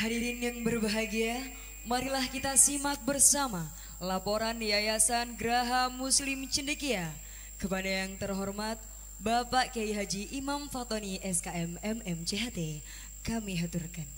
Hadirin yang berbahagia, marilah kita simak bersama laporan Yayasan Graha Muslim Cendekia kepada yang terhormat Bapak Kiai Haji Imam Fatoni SKM MMCHT. Kami haturkan.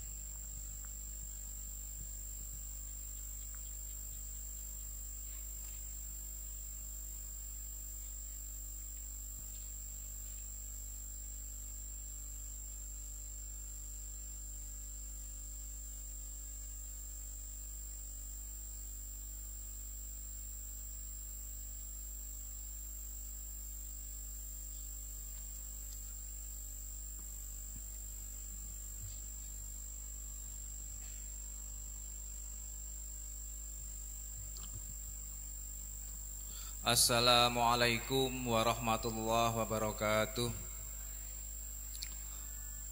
Assalamualaikum warahmatullahi wabarakatuh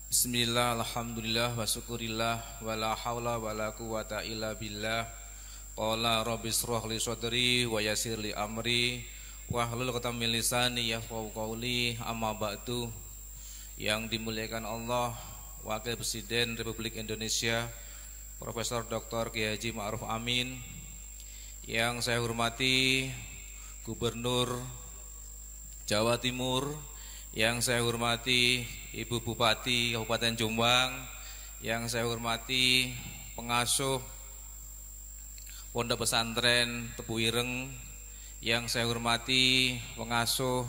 Bismillah, alhamdulillah, wa syukurillah Wa la hawla wa la quwata illa billah Qala rabbi ruh li sodri wa yasir li amri Wa hlul ketam milisani ya qawli amma ba'du Yang dimuliakan Allah Wakil Presiden Republik Indonesia Profesor Dr. Kiai Haji Ma'ruf Amin Yang saya hormati Gubernur Jawa Timur yang saya hormati Ibu Bupati Kabupaten Jombang yang saya hormati pengasuh Pondok Pesantren Tebu Ireng yang saya hormati pengasuh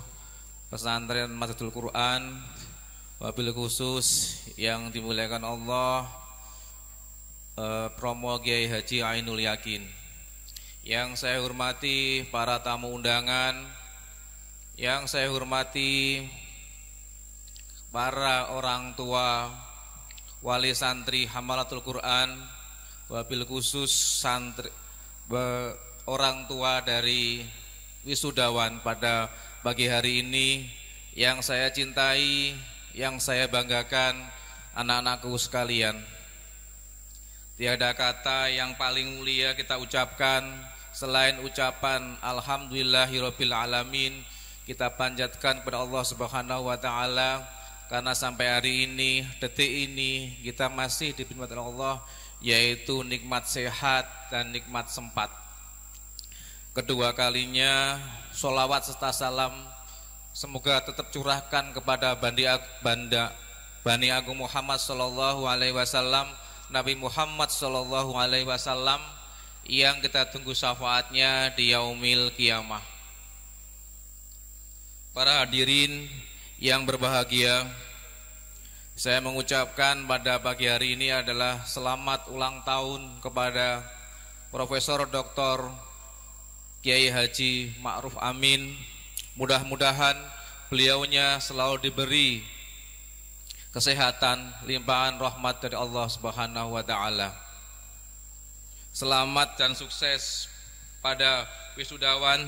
Pesantren Masjidul Quran wabil khusus yang dimuliakan Allah eh, Promo Kiai Haji Ainul Yakin yang saya hormati para tamu undangan Yang saya hormati para orang tua Wali santri Hamalatul Quran Wabil khusus santri orang tua dari wisudawan pada pagi hari ini Yang saya cintai, yang saya banggakan anak-anakku sekalian Tiada kata yang paling mulia kita ucapkan selain ucapan alamin kita panjatkan kepada Allah Subhanahu wa taala karena sampai hari ini detik ini kita masih diberkati Allah yaitu nikmat sehat dan nikmat sempat. Kedua kalinya solawat serta salam semoga tetap curahkan kepada Bandi Banda Bani Agung Muhammad sallallahu Alaihi Wasallam Nabi Muhammad Shallallahu Alaihi Wasallam yang kita tunggu syafaatnya di yaumil kiamah. Para hadirin yang berbahagia, saya mengucapkan pada pagi hari ini adalah selamat ulang tahun kepada Profesor Dr. Kiai Haji Ma'ruf Amin. Mudah-mudahan beliaunya selalu diberi kesehatan, limpahan rahmat dari Allah Subhanahu wa taala. Selamat dan sukses pada wisudawan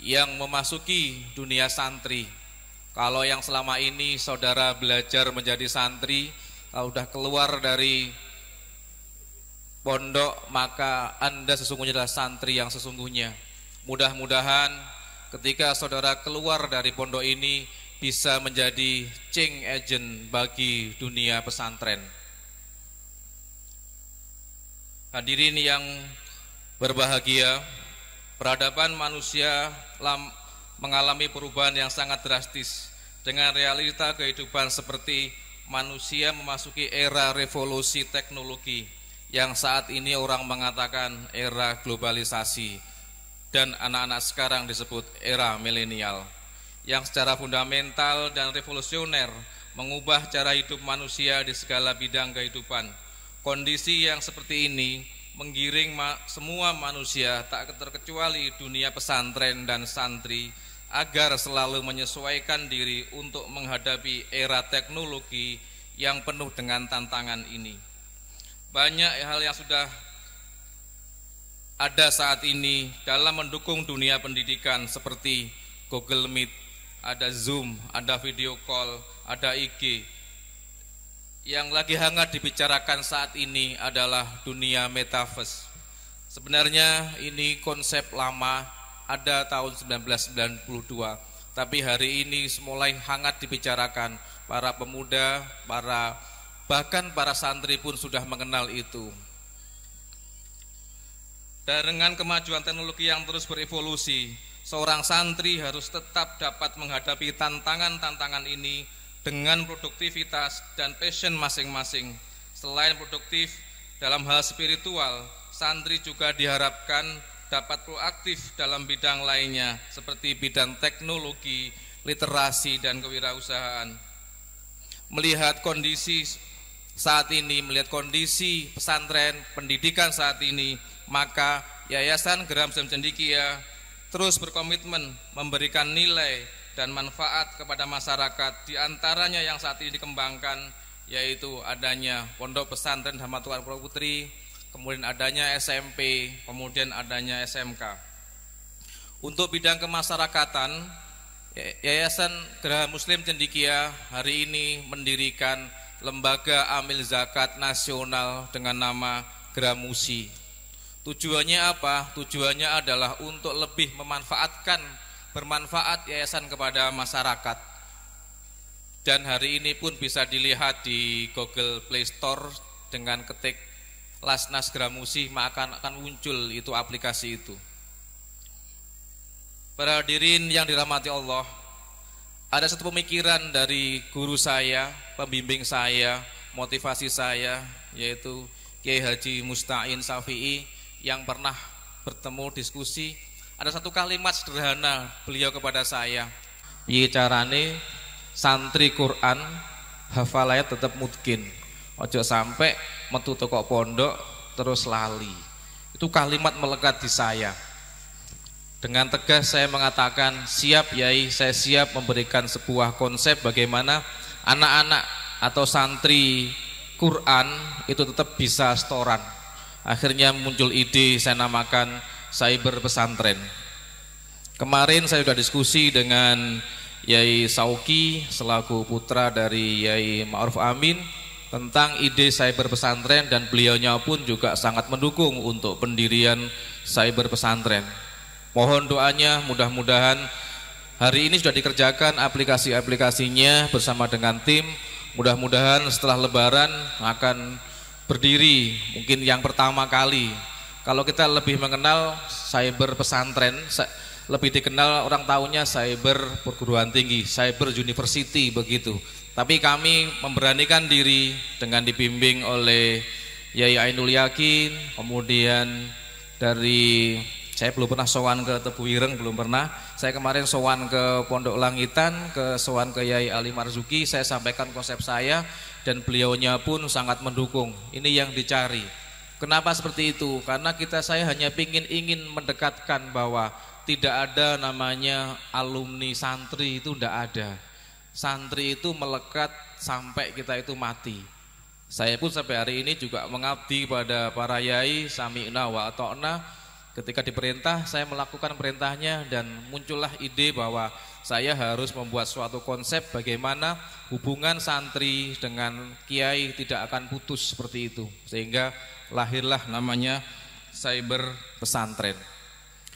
yang memasuki dunia santri. Kalau yang selama ini saudara belajar menjadi santri, kalau sudah keluar dari pondok, maka Anda sesungguhnya adalah santri yang sesungguhnya. Mudah-mudahan ketika saudara keluar dari pondok ini, bisa menjadi change agent bagi dunia pesantren. Hadirin yang berbahagia, peradaban manusia mengalami perubahan yang sangat drastis dengan realita kehidupan seperti manusia memasuki era revolusi teknologi yang saat ini orang mengatakan era globalisasi dan anak-anak sekarang disebut era milenial yang secara fundamental dan revolusioner mengubah cara hidup manusia di segala bidang kehidupan. Kondisi yang seperti ini menggiring semua manusia tak terkecuali dunia pesantren dan santri agar selalu menyesuaikan diri untuk menghadapi era teknologi yang penuh dengan tantangan ini. Banyak hal yang sudah ada saat ini dalam mendukung dunia pendidikan seperti Google Meet, ada Zoom, ada video call, ada IG. Yang lagi hangat dibicarakan saat ini adalah dunia metaverse. Sebenarnya ini konsep lama ada tahun 1992, tapi hari ini mulai hangat dibicarakan. Para pemuda, para bahkan para santri pun sudah mengenal itu. Dan dengan kemajuan teknologi yang terus berevolusi, seorang santri harus tetap dapat menghadapi tantangan-tantangan ini dengan produktivitas dan passion masing-masing. Selain produktif dalam hal spiritual, santri juga diharapkan dapat proaktif dalam bidang lainnya seperti bidang teknologi, literasi dan kewirausahaan. Melihat kondisi saat ini, melihat kondisi pesantren pendidikan saat ini, maka Yayasan Geram Sem Cendikia terus berkomitmen memberikan nilai dan manfaat kepada masyarakat di antaranya yang saat ini dikembangkan yaitu adanya pondok pesantren Dhamma Pulau Putri, kemudian adanya SMP, kemudian adanya SMK. Untuk bidang kemasyarakatan, ya, Yayasan Geraha Muslim Cendikia hari ini mendirikan lembaga amil zakat nasional dengan nama Gramusi. Tujuannya apa? Tujuannya adalah untuk lebih memanfaatkan bermanfaat yayasan kepada masyarakat. Dan hari ini pun bisa dilihat di Google Play Store dengan ketik Lasnas Gramusi maka akan, akan muncul itu aplikasi itu. Para hadirin yang dirahmati Allah, ada satu pemikiran dari guru saya, pembimbing saya, motivasi saya yaitu Kiai Haji Musta'in Safi'i yang pernah bertemu diskusi ada satu kalimat sederhana beliau kepada saya bicarane santri Quran hafalnya tetap mungkin ojo sampai metu toko pondok terus lali itu kalimat melekat di saya dengan tegas saya mengatakan siap yai saya siap memberikan sebuah konsep bagaimana anak-anak atau santri Quran itu tetap bisa setoran Akhirnya muncul ide saya namakan cyber pesantren. Kemarin saya sudah diskusi dengan Yai Sauki selaku putra dari Yai Ma'ruf Amin tentang ide cyber pesantren dan beliaunya pun juga sangat mendukung untuk pendirian cyber pesantren. Mohon doanya mudah-mudahan hari ini sudah dikerjakan aplikasi-aplikasinya bersama dengan tim. Mudah-mudahan setelah lebaran akan berdiri mungkin yang pertama kali. Kalau kita lebih mengenal cyber pesantren, lebih dikenal orang tahunya cyber perguruan tinggi, cyber university begitu. Tapi kami memberanikan diri dengan dibimbing oleh Yai Ainul Yakin, kemudian dari saya belum pernah sowan ke Tebu Ireng, belum pernah. Saya kemarin sowan ke Pondok Langitan, ke sowan ke Yai Ali Marzuki, saya sampaikan konsep saya dan beliaunya pun sangat mendukung. Ini yang dicari. Kenapa seperti itu? Karena kita saya hanya ingin ingin mendekatkan bahwa tidak ada namanya alumni santri itu tidak ada. Santri itu melekat sampai kita itu mati. Saya pun sampai hari ini juga mengabdi pada para yai, sami'na wa atokna, Ketika diperintah, saya melakukan perintahnya dan muncullah ide bahwa saya harus membuat suatu konsep bagaimana hubungan santri dengan kiai tidak akan putus seperti itu. Sehingga lahirlah namanya cyber pesantren.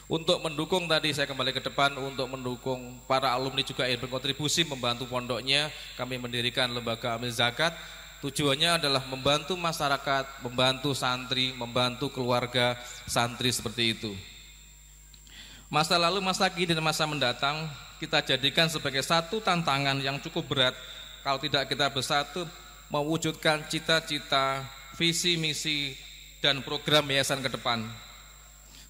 Untuk mendukung tadi saya kembali ke depan untuk mendukung para alumni juga yang berkontribusi membantu pondoknya, kami mendirikan lembaga amil zakat Tujuannya adalah membantu masyarakat, membantu santri, membantu keluarga santri seperti itu. Masa lalu, masa kini, dan masa mendatang kita jadikan sebagai satu tantangan yang cukup berat kalau tidak kita bersatu mewujudkan cita-cita, visi, misi, dan program yayasan ke depan.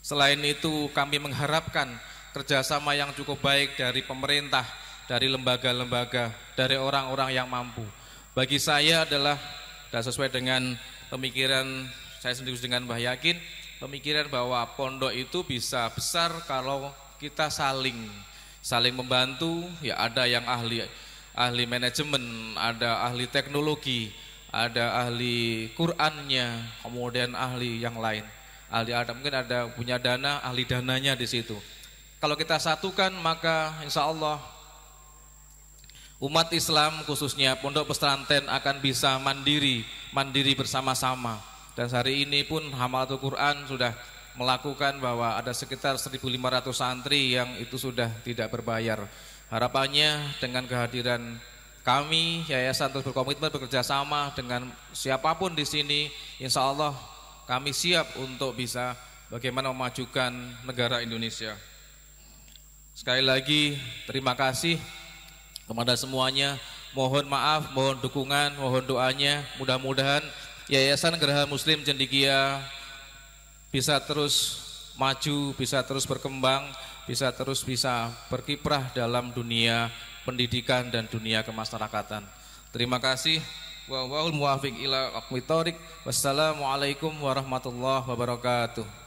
Selain itu, kami mengharapkan kerjasama yang cukup baik dari pemerintah, dari lembaga-lembaga, dari orang-orang yang mampu bagi saya adalah dan sesuai dengan pemikiran saya sendiri dengan Mbah Yakin pemikiran bahwa pondok itu bisa besar kalau kita saling saling membantu ya ada yang ahli ahli manajemen ada ahli teknologi ada ahli Qurannya kemudian ahli yang lain ahli ada mungkin ada punya dana ahli dananya di situ kalau kita satukan maka insya Allah Umat Islam khususnya Pondok Pesantren akan bisa mandiri, mandiri bersama-sama. Dan hari ini pun Hamalatul Quran sudah melakukan bahwa ada sekitar 1.500 santri yang itu sudah tidak berbayar. Harapannya dengan kehadiran kami yayasan terus berkomitmen bekerja sama dengan siapapun di sini, insya Allah kami siap untuk bisa bagaimana memajukan negara Indonesia. Sekali lagi terima kasih. Kepada semuanya, mohon maaf, mohon dukungan, mohon doanya. Mudah-mudahan Yayasan Geraha Muslim Cendikia bisa terus maju, bisa terus berkembang, bisa terus bisa berkiprah dalam dunia pendidikan dan dunia kemasyarakatan. Terima kasih. Wa muwafiq warahmatullahi wabarakatuh.